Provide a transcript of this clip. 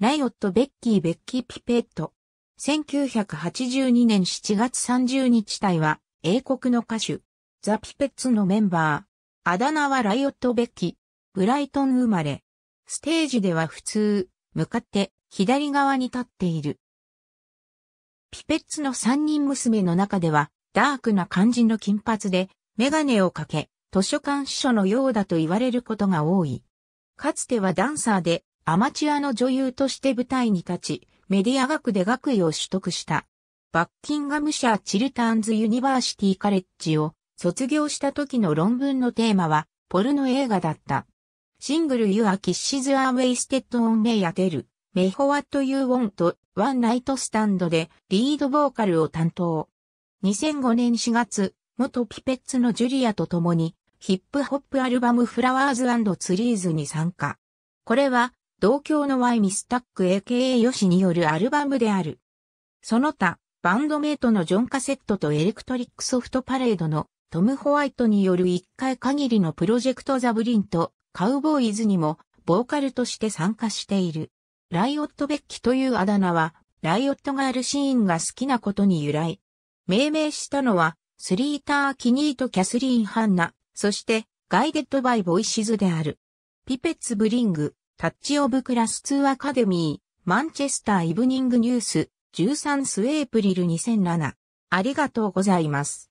ライオット・ベッキー・ベッキー・ピペット。1982年7月30日隊は、英国の歌手、ザ・ピペッツのメンバー。あだ名はライオット・ベッキー。ブライトン生まれ。ステージでは普通、向かって左側に立っている。ピペッツの三人娘の中では、ダークな感じの金髪で、メガネをかけ、図書館司書のようだと言われることが多い。かつてはダンサーで、アマチュアの女優として舞台に立ち、メディア学で学位を取得した。バッキンガムシャーチルターンズ・ユニバーシティ・カレッジを卒業した時の論文のテーマは、ポルノ映画だった。シングル・ユア・キッシズ・ア・ウェイステッド・オン・メイ・ヤテル、メホワット・ユー・ウォンとワン・ナイト・スタンドでリードボーカルを担当。2005年4月、元ピペッツのジュリアと共に、ヒップホップアルバムフラワーズツリーズに参加。これは、同郷の Y ミスタック AKA ヨシによるアルバムである。その他、バンドメイトのジョン・カセットとエレクトリック・ソフト・パレードのトム・ホワイトによる一回限りのプロジェクト・ザ・ブリンとカウボーイズにもボーカルとして参加している。ライオット・ベッキというあだ名は、ライオットガールシーンが好きなことに由来。命名したのは、スリーター・キニーとキャスリーン・ハンナ、そして、ガイデッド・バイ・ボイシズである。ピペッツ・ブリング、タッチオブクラス2アカデミー、マンチェスターイブニングニュース、13スエープリル2007。ありがとうございます。